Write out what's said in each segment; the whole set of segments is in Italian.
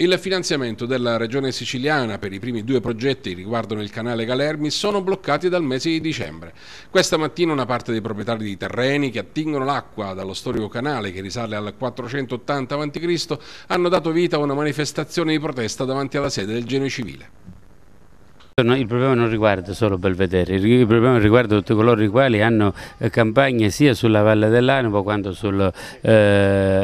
Il finanziamento della Regione Siciliana per i primi due progetti riguardano il canale Galermi sono bloccati dal mese di dicembre. Questa mattina una parte dei proprietari di terreni che attingono l'acqua dallo storico canale che risale al 480 a.C. hanno dato vita a una manifestazione di protesta davanti alla sede del Genio Civile. Il problema non riguarda solo Belvedere, il problema riguarda tutti coloro i quali hanno eh, campagne sia sulla Valle dell'Anipo quanto sul, eh,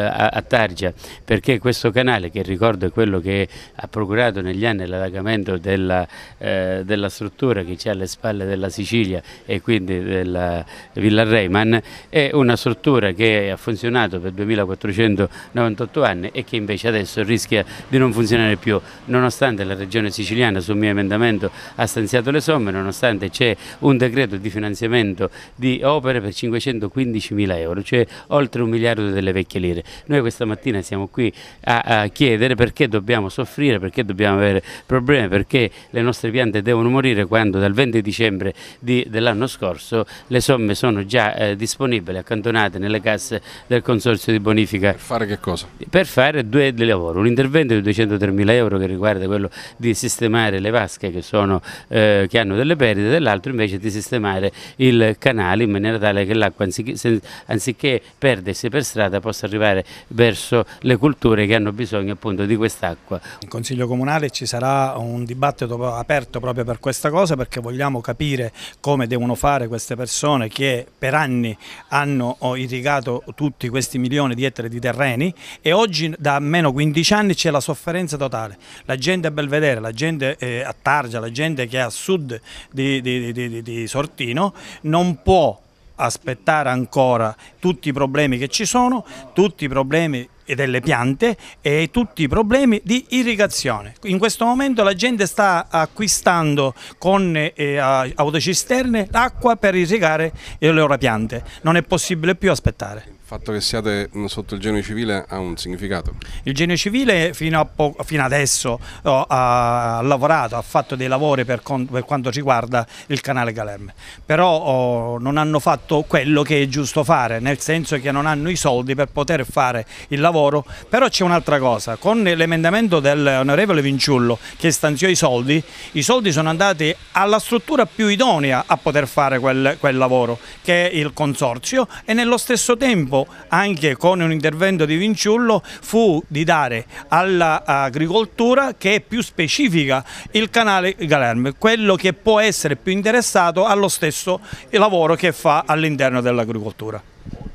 a Targia, perché questo canale, che ricordo è quello che ha procurato negli anni l'allagamento della, eh, della, struttura che c'è alle spalle della Sicilia e quindi della Villa Reiman, è una struttura che ha funzionato per 2498 anni e che invece adesso rischia di non funzionare più, nonostante la regione siciliana sul mio emendamento ha stanziato le somme nonostante c'è un decreto di finanziamento di opere per 515 mila euro, cioè oltre un miliardo delle vecchie lire. Noi questa mattina siamo qui a, a chiedere perché dobbiamo soffrire, perché dobbiamo avere problemi, perché le nostre piante devono morire quando dal 20 dicembre di, dell'anno scorso le somme sono già eh, disponibili, accantonate nelle casse del Consorzio di Bonifica. Per fare che cosa? Per fare due lavori, un intervento di 203 mila euro che riguarda quello di sistemare le vasche che sono sono, eh, che hanno delle perdite, dell'altro invece di sistemare il canale in maniera tale che l'acqua anziché, anziché perdersi per strada possa arrivare verso le culture che hanno bisogno appunto di quest'acqua. In Consiglio Comunale ci sarà un dibattito aperto proprio per questa cosa perché vogliamo capire come devono fare queste persone che per anni hanno oh, irrigato tutti questi milioni di ettari di terreni e oggi da almeno 15 anni c'è la sofferenza totale. La gente a Belvedere, la gente eh, a Targia, la gente gente che è a sud di, di, di, di Sortino non può aspettare ancora tutti i problemi che ci sono, tutti i problemi delle piante e tutti i problemi di irrigazione. In questo momento la gente sta acquistando con eh, autocisterne l'acqua per irrigare le loro piante, non è possibile più aspettare. Il fatto che siate mm, sotto il genio civile ha un significato? Il genio civile fino, fino adesso oh, ha lavorato, ha fatto dei lavori per, per, quanto riguarda il canale Galerme, però oh, non hanno fatto quello che è giusto fare, nel senso che non hanno i soldi per poter fare il lavoro, però c'è un'altra cosa, con l'emendamento dell'onorevole Vinciullo che stanziò i soldi, i soldi sono andati alla struttura più idonea a poter fare quel, quel lavoro, che è il consorzio e nello stesso tempo dopo anche con un intervento di Vinciullo fu di dare all'agricoltura che è più specifica il canale Galerme, quello che può essere più interessato allo stesso lavoro che fa all'interno dell'agricoltura.